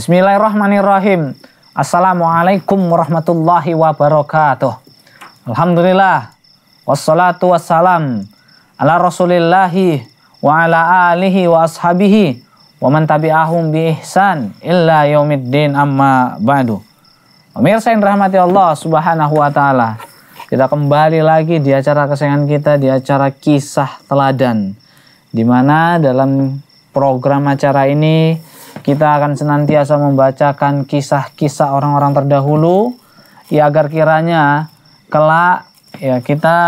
Bismillahirrahmanirrahim. Assalamualaikum warahmatullahi wabarakatuh. Alhamdulillah. Wassalatu wassalam ala rasulillahi wa ala alihi wa ashabihi wa man tabi'ahum bi ihsan illa yaumiddin amma ba'du. Pemirsa yang rahmati Allah Subhanahu wa taala. Kita kembali lagi di acara kesayangan kita di acara kisah teladan. Di mana dalam program acara ini kita akan senantiasa membacakan kisah-kisah orang-orang terdahulu ya agar kiranya kelak ya kita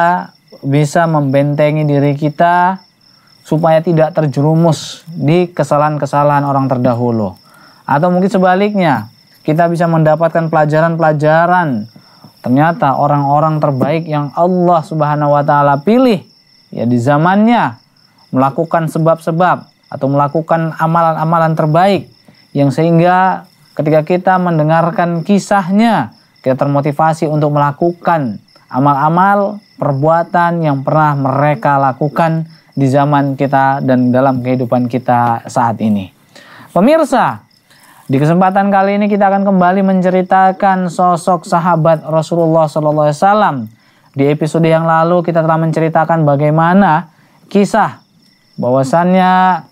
bisa membentengi diri kita supaya tidak terjerumus di kesalahan-kesalahan orang terdahulu. Atau mungkin sebaliknya, kita bisa mendapatkan pelajaran-pelajaran. Ternyata orang-orang terbaik yang Allah Subhanahu wa taala pilih ya di zamannya melakukan sebab-sebab atau melakukan amalan-amalan terbaik yang sehingga ketika kita mendengarkan kisahnya kita termotivasi untuk melakukan amal-amal, perbuatan yang pernah mereka lakukan di zaman kita dan dalam kehidupan kita saat ini. Pemirsa, di kesempatan kali ini kita akan kembali menceritakan sosok sahabat Rasulullah Sallallahu Alaihi Wasallam Di episode yang lalu kita telah menceritakan bagaimana kisah bahwasannya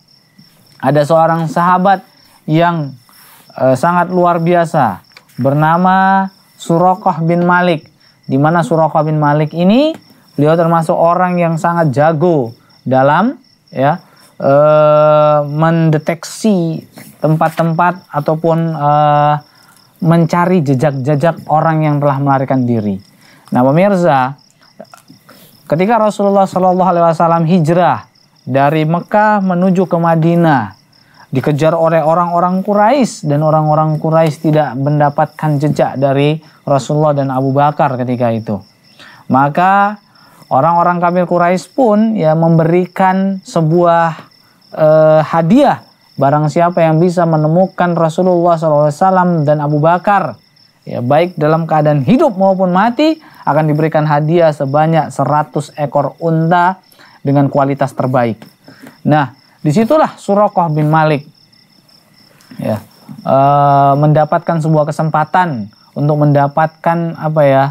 ada seorang sahabat yang e, sangat luar biasa bernama Surokoh bin Malik. Di mana Suraka bin Malik ini beliau termasuk orang yang sangat jago dalam ya e, mendeteksi tempat-tempat ataupun e, mencari jejak-jejak orang yang telah melarikan diri. Nah, pemirsa, ketika Rasulullah Shallallahu Alaihi Wasallam hijrah dari Mekah menuju ke Madinah, dikejar oleh orang-orang Quraisy dan orang-orang Quraisy tidak mendapatkan jejak dari Rasulullah dan Abu Bakar ketika itu. Maka orang-orang kafir Quraisy pun ya memberikan sebuah eh, hadiah barang siapa yang bisa menemukan Rasulullah SAW dan Abu Bakar ya baik dalam keadaan hidup maupun mati akan diberikan hadiah sebanyak 100 ekor unta dengan kualitas terbaik. Nah, Disitulah Surokoh bin Malik ya, e, mendapatkan sebuah kesempatan untuk mendapatkan apa ya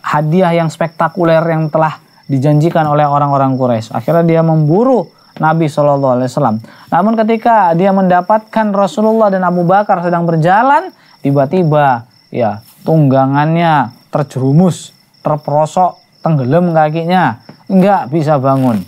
hadiah yang spektakuler yang telah dijanjikan oleh orang-orang Quraisy. Akhirnya dia memburu Nabi Shallallahu Alaihi Wasallam. Namun ketika dia mendapatkan Rasulullah dan Abu Bakar sedang berjalan, tiba-tiba ya tunggangannya terjerumus, terperosok, tenggelam kakinya, nggak bisa bangun.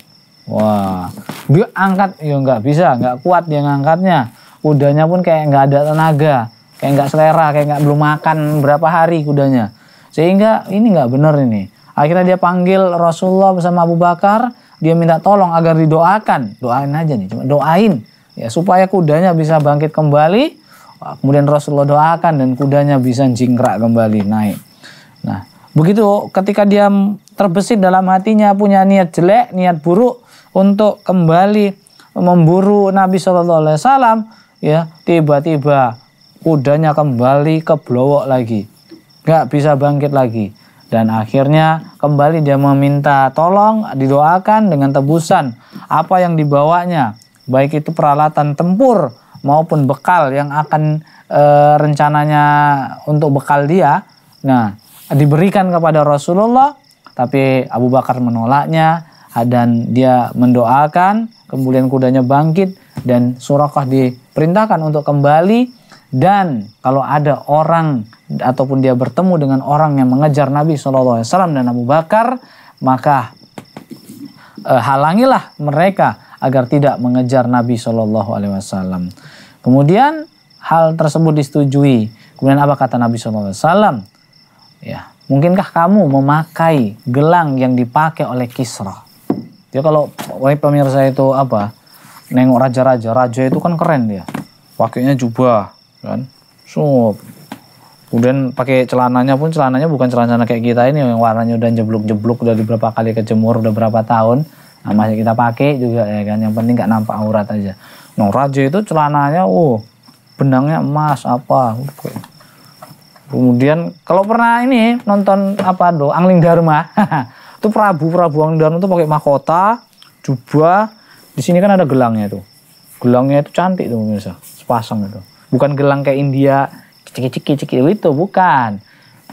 Wah, dia angkat, ya nggak bisa, nggak kuat dia ngangkatnya. Kudanya pun kayak nggak ada tenaga, kayak nggak selera, kayak nggak belum makan berapa hari kudanya. Sehingga ini nggak benar ini. Akhirnya dia panggil Rasulullah bersama Abu Bakar, dia minta tolong agar didoakan, doain aja nih, cuma doain ya supaya kudanya bisa bangkit kembali. Kemudian Rasulullah doakan dan kudanya bisa jingkrak kembali naik. Nah, begitu ketika dia terbesit dalam hatinya punya niat jelek, niat buruk, untuk kembali memburu Nabi Shallallahu Alaihi Wasallam, ya tiba-tiba kudanya kembali ke blowok lagi, nggak bisa bangkit lagi. Dan akhirnya kembali dia meminta tolong didoakan dengan tebusan apa yang dibawanya, baik itu peralatan tempur maupun bekal yang akan e, rencananya untuk bekal dia. Nah, diberikan kepada Rasulullah, tapi Abu Bakar menolaknya, dan dia mendoakan kemudian kudanya bangkit dan Surakah diperintahkan untuk kembali dan kalau ada orang ataupun dia bertemu dengan orang yang mengejar Nabi Shallallahu Alaihi Wasallam dan Abu Bakar maka e, halangilah mereka agar tidak mengejar Nabi Shallallahu Alaihi Wasallam kemudian hal tersebut disetujui kemudian apa kata Nabi Shallallahu Alaihi Wasallam ya mungkinkah kamu memakai gelang yang dipakai oleh Kisra Ya kalau pemirsa itu apa? Nengok raja-raja, raja itu kan keren dia. Pakainya jubah, kan? Sup. Kemudian pakai celananya pun celananya bukan celana kayak kita ini yang warnanya udah jeblok-jeblok udah beberapa kali kejemur udah berapa tahun. Nah, masih kita pakai juga ya kan. Yang penting nggak nampak aurat aja. Nah, raja itu celananya oh benangnya emas apa. Kemudian kalau pernah ini nonton apa do Angling Dharma. itu Prabu Prabu Angdan itu pakai mahkota jubah di sini kan ada gelangnya itu gelangnya itu cantik tuh pemirsa sepasang itu bukan gelang kayak India ciki-ciki ciki oh, itu bukan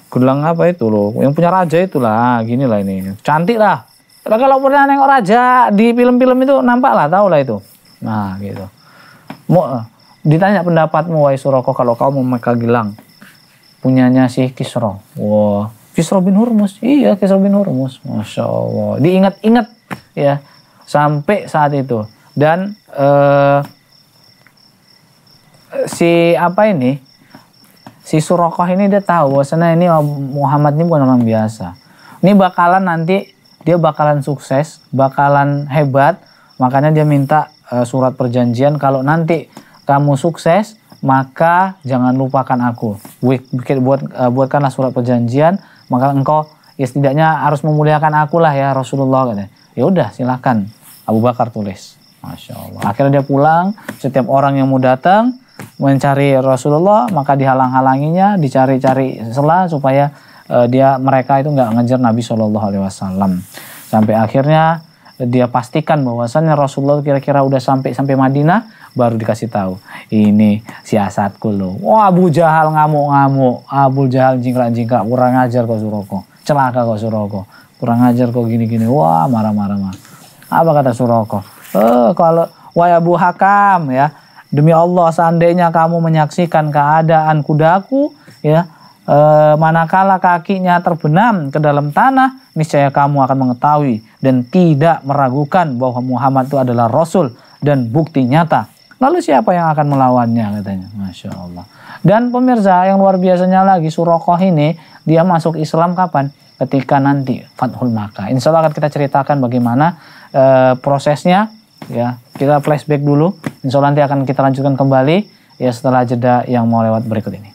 gelang apa itu loh yang punya raja itulah ah, gini lah ini cantik lah kalau pernah nengok raja di film-film itu nampak lah tau lah itu nah gitu mau eh, ditanya pendapatmu wahai suroko kalau kau memakai gelang punyanya si Kisro wow Kisra bin Hurmus. Iya, Kisra bin Hurmus. Masya Allah. Diingat-ingat ya sampai saat itu. Dan uh, si apa ini? Si Surokoh ini dia tahu bahwasanya ini Muhammad ini bukan orang biasa. Ini bakalan nanti dia bakalan sukses, bakalan hebat. Makanya dia minta uh, surat perjanjian kalau nanti kamu sukses, maka jangan lupakan aku. Buat, eh, buatkanlah surat perjanjian maka engkau ya setidaknya harus memuliakan aku lah ya Rasulullah katanya. Ya udah silakan Abu Bakar tulis. Masya Allah. Akhirnya dia pulang, setiap orang yang mau datang mencari Rasulullah maka dihalang-halanginya, dicari-cari selah supaya uh, dia mereka itu nggak ngejar Nabi Shallallahu Alaihi Wasallam. Sampai akhirnya dia pastikan bahwasannya Rasulullah kira-kira udah sampai sampai Madinah baru dikasih tahu ini siasatku lo wah Abu Jahal ngamuk-ngamuk Abu Jahal jingkrak-jingkrak kurang ajar kok Suroko celaka kok Suroko kurang ajar kok gini-gini wah marah-marah marah apa kata Suroko eh kalau wah Abu Hakam ya demi Allah seandainya kamu menyaksikan keadaan kudaku ya e, manakala kakinya terbenam ke dalam tanah, niscaya kamu akan mengetahui dan tidak meragukan bahwa Muhammad itu adalah Rasul dan bukti nyata Lalu siapa yang akan melawannya katanya. Masya Allah. Dan pemirsa yang luar biasanya lagi Surokoh ini dia masuk Islam kapan? Ketika nanti Fathul Maka Insya Allah akan kita ceritakan bagaimana e, prosesnya. Ya, kita flashback dulu. Insya Allah nanti akan kita lanjutkan kembali ya setelah jeda yang mau lewat berikut ini.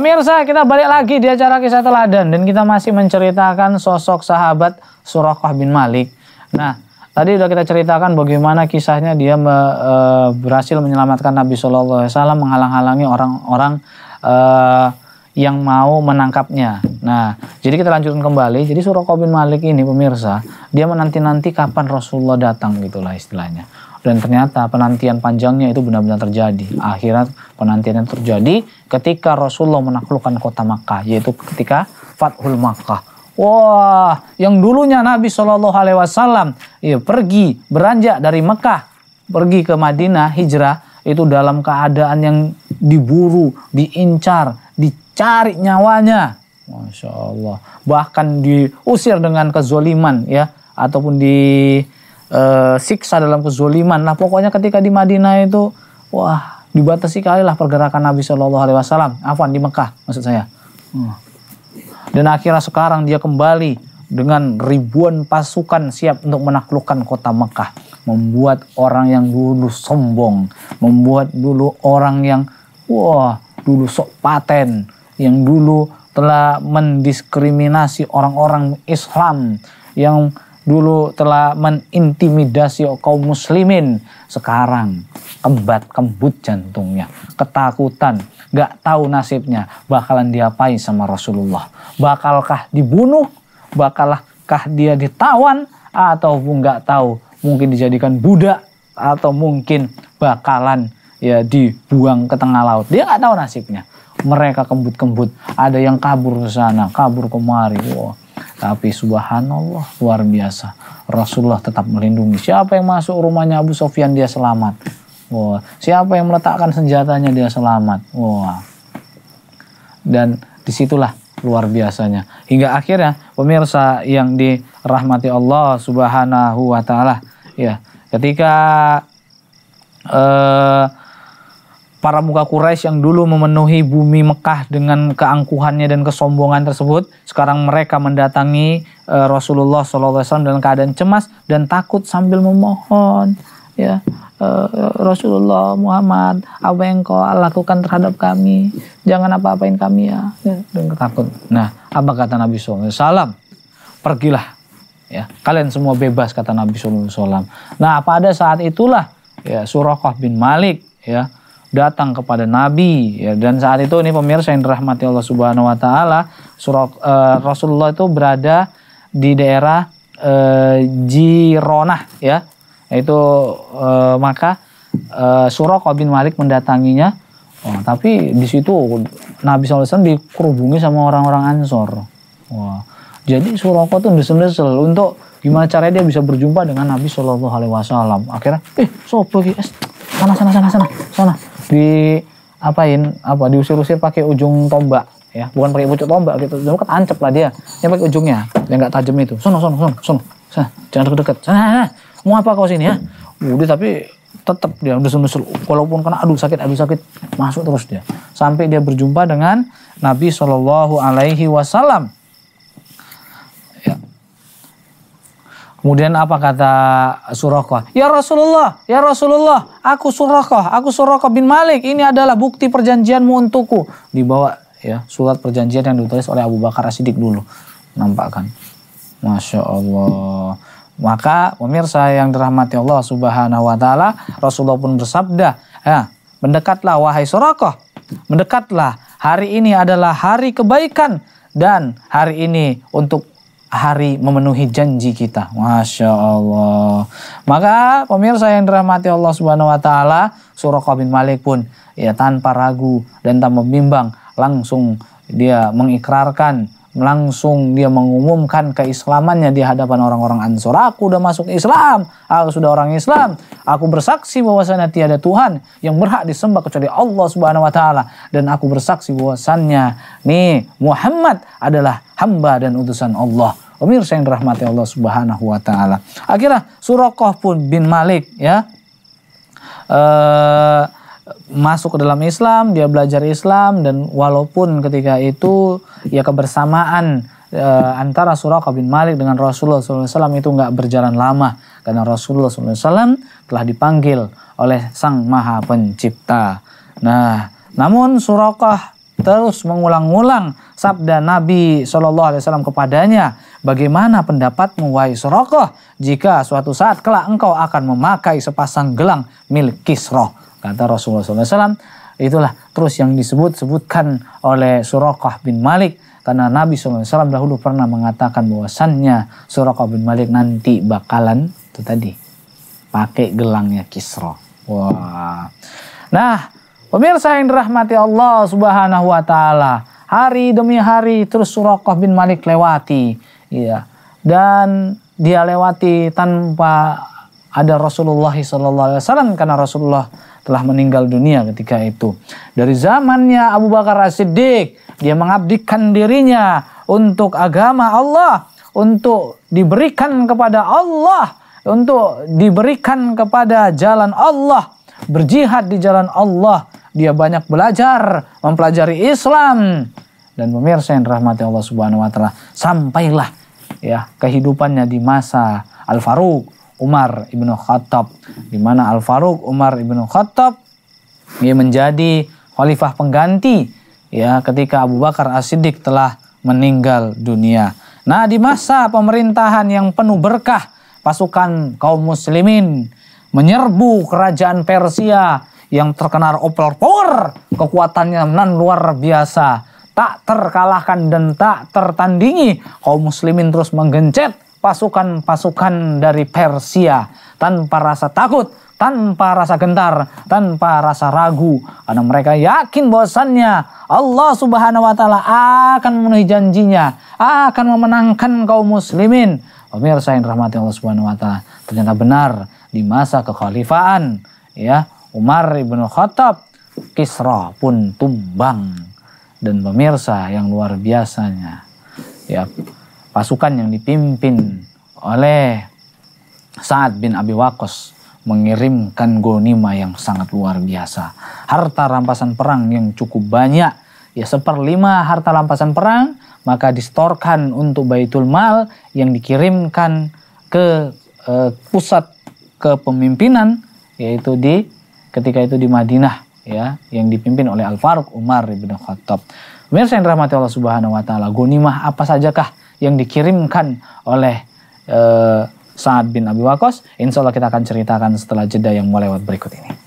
Pemirsa, kita balik lagi di acara kisah teladan dan kita masih menceritakan sosok sahabat Surakah bin Malik. Nah, tadi sudah kita ceritakan bagaimana kisahnya dia me, e, berhasil menyelamatkan Nabi Shallallahu Alaihi Wasallam menghalang-halangi orang-orang e, yang mau menangkapnya. Nah, jadi kita lanjutkan kembali. Jadi Surakah bin Malik ini pemirsa, dia menanti-nanti kapan Rasulullah datang gitulah istilahnya. Dan ternyata penantian panjangnya itu benar-benar terjadi. Akhirnya penantian penantiannya terjadi ketika Rasulullah menaklukkan kota Makkah, yaitu ketika Fathul Makkah. Wah, yang dulunya Nabi Shallallahu Alaihi Wasallam ya, pergi beranjak dari Mekah pergi ke Madinah hijrah itu dalam keadaan yang diburu, diincar, dicari nyawanya. Masya Allah. Bahkan diusir dengan kezoliman ya. Ataupun di e, siksa, dalam kezoliman. Nah pokoknya ketika di Madinah itu wah dibatasi kali lah pergerakan Nabi Shallallahu Alaihi Wasallam. Afwan di Mekah maksud saya. Hmm. Dan akhirnya sekarang dia kembali dengan ribuan pasukan siap untuk menaklukkan kota Mekah. Membuat orang yang dulu sombong. Membuat dulu orang yang wah dulu sok paten. Yang dulu telah mendiskriminasi orang-orang Islam. Yang dulu telah menintimidasi kaum muslimin. Sekarang kembat kembut jantungnya, ketakutan, gak tahu nasibnya bakalan diapain sama Rasulullah. Bakalkah dibunuh? Bakalkah dia ditawan? Atau nggak tahu mungkin dijadikan budak atau mungkin bakalan ya dibuang ke tengah laut. Dia nggak tahu nasibnya. Mereka kembut-kembut, ada yang kabur ke sana, kabur kemari. Wow tapi subhanallah luar biasa. Rasulullah tetap melindungi. Siapa yang masuk rumahnya Abu Sofyan dia selamat. Wah, siapa yang meletakkan senjatanya dia selamat. Wah. Dan disitulah luar biasanya. Hingga akhirnya pemirsa yang dirahmati Allah Subhanahu wa taala, ya, ketika eh para muka Quraisy yang dulu memenuhi bumi Mekah dengan keangkuhannya dan kesombongan tersebut, sekarang mereka mendatangi uh, Rasulullah SAW dalam keadaan cemas dan takut sambil memohon, ya eh, Rasulullah Muhammad, apa yang kau lakukan terhadap kami? Jangan apa-apain kami ya, ya. dan takut. Nah, apa kata Nabi SAW? Pergilah, ya kalian semua bebas kata Nabi SAW. Nah, pada saat itulah ya Surahkah bin Malik ya datang kepada Nabi ya. dan saat itu ini pemirsa yang dirahmati Allah Subhanahu wa taala uh, Rasulullah itu berada di daerah uh, Jironah ya yaitu uh, maka uh, surah bin Malik mendatanginya oh, tapi di situ Nabi SAW dikerubungi sama orang-orang Ansor wah jadi Suraqah tuh desel-desel untuk gimana caranya dia bisa berjumpa dengan Nabi Shallallahu Alaihi Wasallam akhirnya eh sopo sana sana sana sana sana di apain apa diusir-usir pakai ujung tombak ya bukan pakai pucuk tombak gitu cuma kan ancep lah dia yang pakai ujungnya yang nggak tajam itu sono sono sono sono sana jangan deket-deket sana mau apa kau sini ya udah tapi tetap dia udah nusul walaupun kena aduh sakit aduh sakit masuk terus dia sampai dia berjumpa dengan Nabi Shallallahu Alaihi Wasallam Kemudian apa kata Surakoh? Ya Rasulullah, ya Rasulullah, aku Surakoh, aku Surakoh bin Malik. Ini adalah bukti perjanjianmu untukku. Dibawa ya surat perjanjian yang ditulis oleh Abu Bakar As-Siddiq dulu. Nampak kan? Masya Allah. Maka pemirsa yang dirahmati Allah subhanahu wa ta'ala, Rasulullah pun bersabda, ya, mendekatlah wahai Surakoh, mendekatlah. Hari ini adalah hari kebaikan dan hari ini untuk hari memenuhi janji kita. Masya Allah. Maka pemirsa yang dirahmati Allah Subhanahu wa taala, Surah bin Malik pun ya tanpa ragu dan tanpa bimbang langsung dia mengikrarkan langsung dia mengumumkan keislamannya di hadapan orang-orang Ansor. Aku sudah masuk Islam, aku sudah orang Islam. Aku bersaksi bahwasanya tiada Tuhan yang berhak disembah kecuali Allah Subhanahu wa taala dan aku bersaksi bahwasannya nih Muhammad adalah hamba dan utusan Allah. Pemirsa yang dirahmati Allah Subhanahu wa taala. Akhirnya Surakoh pun bin Malik ya. Eh uh, masuk ke dalam Islam, dia belajar Islam dan walaupun ketika itu ya kebersamaan e, antara surah bin Malik dengan Rasulullah SAW itu nggak berjalan lama karena Rasulullah SAW telah dipanggil oleh Sang Maha Pencipta. Nah, namun Suraqah terus mengulang-ulang sabda Nabi Shallallahu Alaihi Wasallam kepadanya, bagaimana pendapatmu wahai Suraqah jika suatu saat kelak engkau akan memakai sepasang gelang milik Kisro? Kata Rasulullah SAW, itulah terus yang disebut-sebutkan oleh Surakah bin Malik. Karena Nabi SAW dahulu pernah mengatakan bahwasannya Surakah bin Malik nanti bakalan, itu tadi, pakai gelangnya Kisra. Wah. Nah, pemirsa yang dirahmati Allah Subhanahu wa taala, hari demi hari terus Surakah bin Malik lewati, iya. Dan dia lewati tanpa ada Rasulullah SAW karena Rasulullah telah meninggal dunia ketika itu. Dari zamannya Abu Bakar As-Siddiq, dia mengabdikan dirinya untuk agama Allah, untuk diberikan kepada Allah, untuk diberikan kepada jalan Allah, berjihad di jalan Allah. Dia banyak belajar, mempelajari Islam. Dan pemirsa yang rahmati Allah Subhanahu wa taala, sampailah ya kehidupannya di masa Al-Faruq Umar ibnu Khattab, di mana Al Faruq Umar ibnu Khattab ia menjadi khalifah pengganti ya ketika Abu Bakar As Siddiq telah meninggal dunia. Nah di masa pemerintahan yang penuh berkah, pasukan kaum muslimin menyerbu kerajaan Persia yang terkenal opel power, kekuatannya nan luar biasa, tak terkalahkan dan tak tertandingi. Kaum muslimin terus menggencet pasukan-pasukan dari Persia tanpa rasa takut, tanpa rasa gentar, tanpa rasa ragu karena mereka yakin bahwasannya Allah Subhanahu wa taala akan memenuhi janjinya, akan memenangkan kaum muslimin. Pemirsa yang Rahmati Allah Subhanahu wa taala, ternyata benar di masa kekhalifaan ya Umar ibnu Khattab Kisra pun tumbang dan pemirsa yang luar biasanya ya pasukan yang dipimpin oleh Sa'ad bin Abi Waqqas mengirimkan gonima yang sangat luar biasa. Harta rampasan perang yang cukup banyak, ya seperlima harta rampasan perang, maka distorkan untuk Baitul Mal yang dikirimkan ke e, pusat kepemimpinan yaitu di ketika itu di Madinah ya yang dipimpin oleh Al Faruq Umar bin Khattab. Mirsa yang dirahmati Allah Subhanahu wa taala, gonimah apa sajakah yang dikirimkan oleh uh, Sa'ad bin Abi Waqqas. Insya Allah kita akan ceritakan setelah jeda yang mulai berikut ini.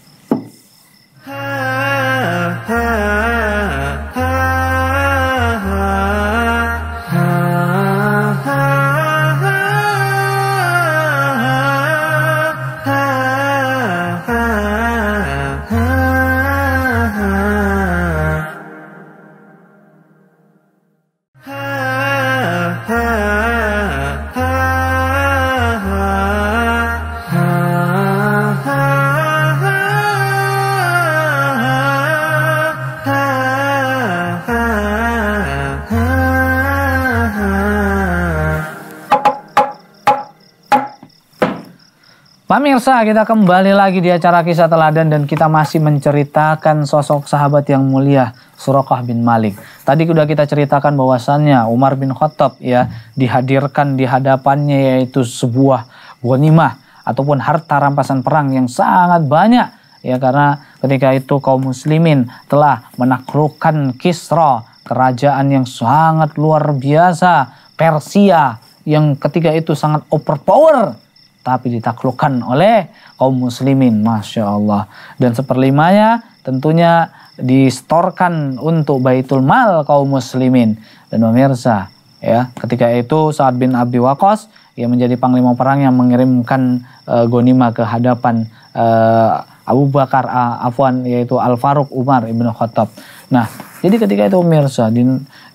Pemirsa, kita kembali lagi di acara kisah teladan dan kita masih menceritakan sosok sahabat yang mulia Surokah bin Malik. Tadi sudah kita ceritakan bahwasannya Umar bin Khattab ya dihadirkan di hadapannya yaitu sebuah gonimah ataupun harta rampasan perang yang sangat banyak ya karena ketika itu kaum muslimin telah menaklukkan Kisra, kerajaan yang sangat luar biasa, Persia yang ketika itu sangat overpower tapi ditaklukkan oleh kaum muslimin Masya Allah dan seperlimanya tentunya distorkan untuk baitul mal kaum muslimin dan pemirsa ya ketika itu Sa'ad bin Abi Waqqas yang menjadi panglima perang yang mengirimkan uh, gonima ke hadapan uh, Abu Bakar uh, Afwan yaitu Al Faruq Umar ibnu Khattab nah jadi ketika itu pemirsa di,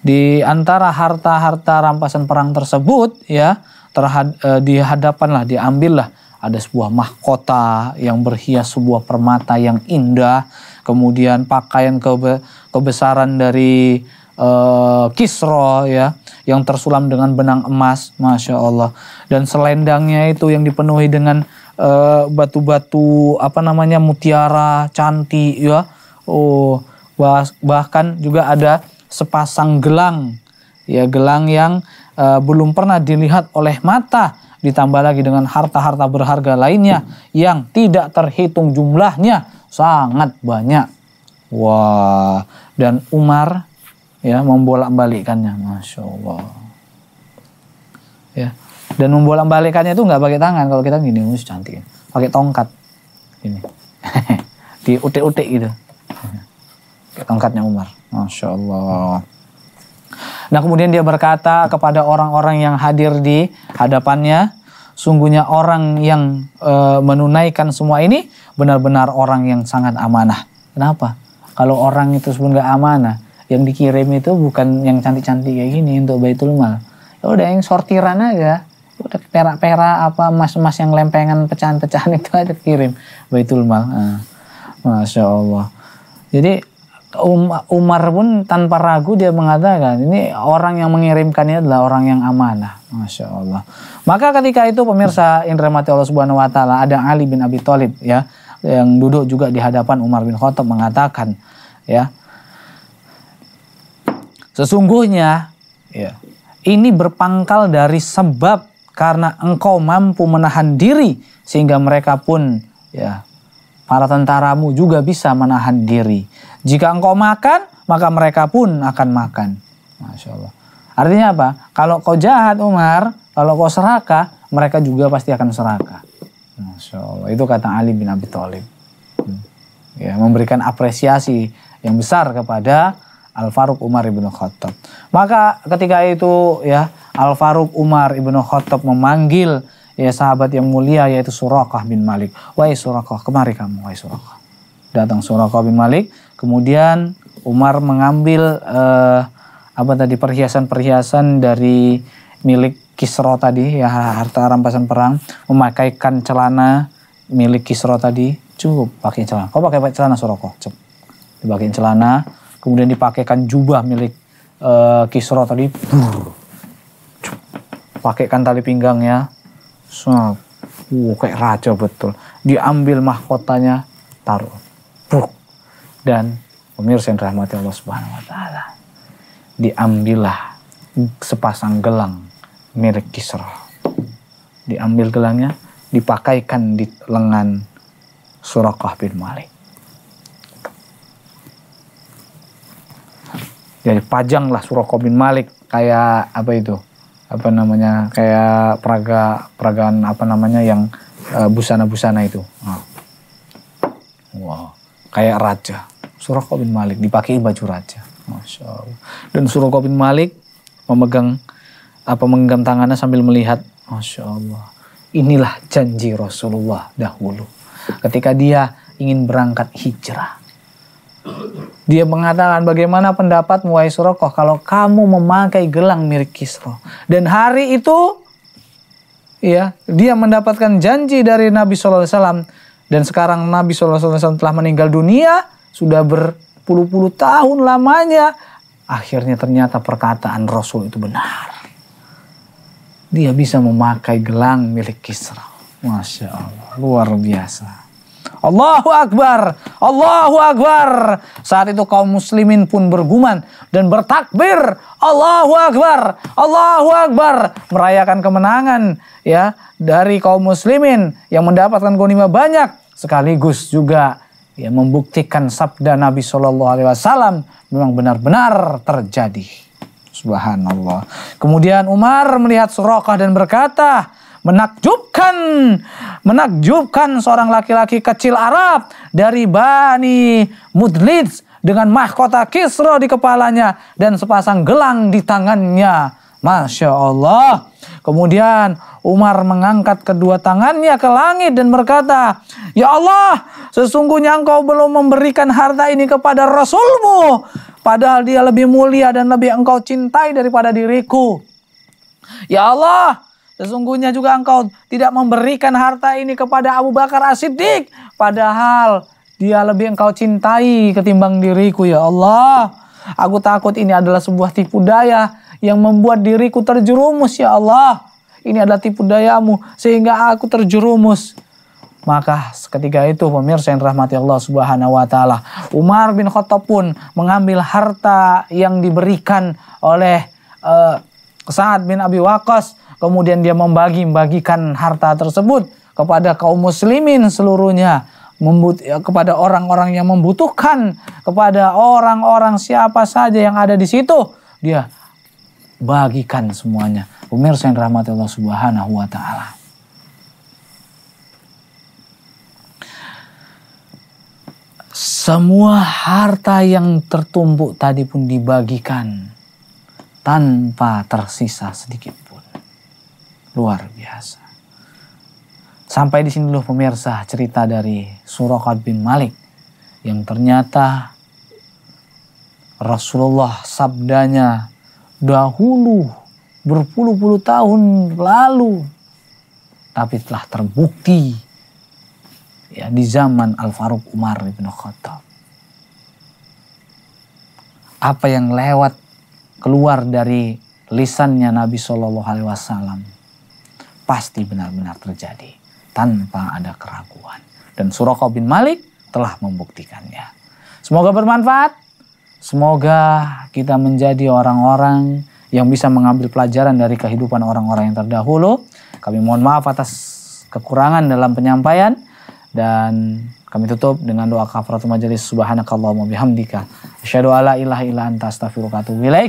di antara harta-harta rampasan perang tersebut ya terhad, eh, hadapan lah diambil lah ada sebuah mahkota yang berhias sebuah permata yang indah, kemudian pakaian kebe, kebesaran dari eh, Kisro ya yang tersulam dengan benang emas, masya Allah. Dan selendangnya itu yang dipenuhi dengan eh, batu-batu apa namanya mutiara cantik ya. Oh, bah, bahkan juga ada sepasang gelang ya gelang yang e, belum pernah dilihat oleh mata ditambah lagi dengan harta-harta berharga lainnya yang tidak terhitung jumlahnya sangat banyak. Wah, dan Umar ya membolak-balikannya, masya Allah. Ya, dan membolak-balikannya itu nggak pakai tangan kalau kita gini, mus cantik, pakai tongkat, ini di utik-utik gitu, tongkatnya Umar, masya Allah. Nah kemudian dia berkata kepada orang-orang yang hadir di hadapannya, sungguhnya orang yang e, menunaikan semua ini benar-benar orang yang sangat amanah. Kenapa? Kalau orang itu sebelum gak amanah, yang dikirim itu bukan yang cantik-cantik kayak gini untuk baitul mal. Ya udah yang sortiran aja, ya udah perak-perak apa emas-emas yang lempengan pecahan-pecahan itu aja kirim baitul mal. Nah, Masya Allah. Jadi um, Umar pun tanpa ragu dia mengatakan ini orang yang mengirimkannya adalah orang yang amanah. Masya Allah. Maka ketika itu pemirsa yang mati Allah Subhanahu Wa Taala ada Ali bin Abi Thalib ya yang duduk juga di hadapan Umar bin Khattab mengatakan ya sesungguhnya ya ini berpangkal dari sebab karena engkau mampu menahan diri sehingga mereka pun ya Para tentaramu juga bisa menahan diri. Jika engkau makan, maka mereka pun akan makan. Masya Allah. Artinya apa? Kalau kau jahat Umar, kalau kau serakah, mereka juga pasti akan serakah. Masya Allah. Itu kata Ali bin Abi Thalib. Hmm. Ya, memberikan apresiasi yang besar kepada Al Faruq Umar ibnu Khattab. Maka ketika itu ya Al Faruq Umar ibnu Khattab memanggil ya sahabat yang mulia yaitu Surakah bin Malik. Wahai Surakah, kemari kamu wahai Surakah. Datang Surakah bin Malik, kemudian Umar mengambil eh, apa tadi perhiasan-perhiasan dari milik Kisro tadi ya harta rampasan perang memakaikan celana milik Kisro tadi cukup pakai celana kau pakai celana Suroko cukup dipakai celana kemudian dipakaikan jubah milik eh, Kisro tadi pakaikan tali pinggang ya Wow, uh, kayak raja betul. Diambil mahkotanya, taruh. Buk. Dan pemirsa yang rahmati Allah Subhanahu wa taala. Diambillah sepasang gelang milik Kisra. Diambil gelangnya, dipakaikan di lengan Surakah bin Malik. Jadi pajanglah Surakah bin Malik kayak apa itu? apa namanya kayak peraga peragaan apa namanya yang eh, busana-busana uh, itu. Nah. Wow, kayak raja. Surah bin Malik dipakai baju raja. Masya Allah. Dan Surah bin Malik memegang apa menggenggam tangannya sambil melihat, Masya Allah. Inilah janji Rasulullah dahulu. Ketika dia ingin berangkat hijrah. Dia mengatakan bagaimana pendapat wahai Surokoh kalau kamu memakai gelang milik Kisro. Dan hari itu ya dia mendapatkan janji dari Nabi SAW. Dan sekarang Nabi SAW telah meninggal dunia. Sudah berpuluh-puluh tahun lamanya. Akhirnya ternyata perkataan Rasul itu benar. Dia bisa memakai gelang milik Kisra. Masya Allah, luar biasa. Allahu Akbar, Allahu Akbar. Saat itu kaum muslimin pun bergumam dan bertakbir, Allahu Akbar, Allahu Akbar, merayakan kemenangan ya dari kaum muslimin yang mendapatkan gonima banyak sekaligus juga ya membuktikan sabda Nabi Shallallahu alaihi wasallam memang benar-benar terjadi. Subhanallah. Kemudian Umar melihat Surakah dan berkata, Menakjubkan, menakjubkan seorang laki-laki kecil Arab dari Bani Mudlitz dengan mahkota Kisro di kepalanya dan sepasang gelang di tangannya. Masya Allah. Kemudian Umar mengangkat kedua tangannya ke langit dan berkata, Ya Allah, sesungguhnya engkau belum memberikan harta ini kepada Rasulmu. Padahal dia lebih mulia dan lebih engkau cintai daripada diriku. Ya Allah, Sesungguhnya juga engkau tidak memberikan harta ini kepada Abu Bakar as Padahal dia lebih engkau cintai ketimbang diriku ya Allah. Aku takut ini adalah sebuah tipu daya yang membuat diriku terjerumus ya Allah. Ini adalah tipu dayamu sehingga aku terjerumus. Maka ketika itu pemirsa yang rahmati Allah subhanahu wa ta'ala. Umar bin Khattab pun mengambil harta yang diberikan oleh uh, Sa'ad bin Abi Waqas kemudian dia membagi-bagikan harta tersebut kepada kaum muslimin seluruhnya membut ya, kepada orang-orang yang membutuhkan kepada orang-orang siapa saja yang ada di situ dia bagikan semuanya pemirsa yang dirahmati Allah Subhanahu wa taala Semua harta yang tertumpuk tadi pun dibagikan tanpa tersisa sedikit Luar biasa. Sampai di sini dulu pemirsa cerita dari Surakat bin Malik yang ternyata Rasulullah sabdanya dahulu berpuluh-puluh tahun lalu tapi telah terbukti ya di zaman Al Faruq Umar bin Khattab. Apa yang lewat keluar dari lisannya Nabi Shallallahu Alaihi Wasallam pasti benar-benar terjadi tanpa ada keraguan. Dan Suroko bin Malik telah membuktikannya. Semoga bermanfaat. Semoga kita menjadi orang-orang yang bisa mengambil pelajaran dari kehidupan orang-orang yang terdahulu. Kami mohon maaf atas kekurangan dalam penyampaian dan kami tutup dengan doa kafaratul majelis subhanakallahumma bihamdika asyhadu alla ilaha illa anta astaghfiruka wa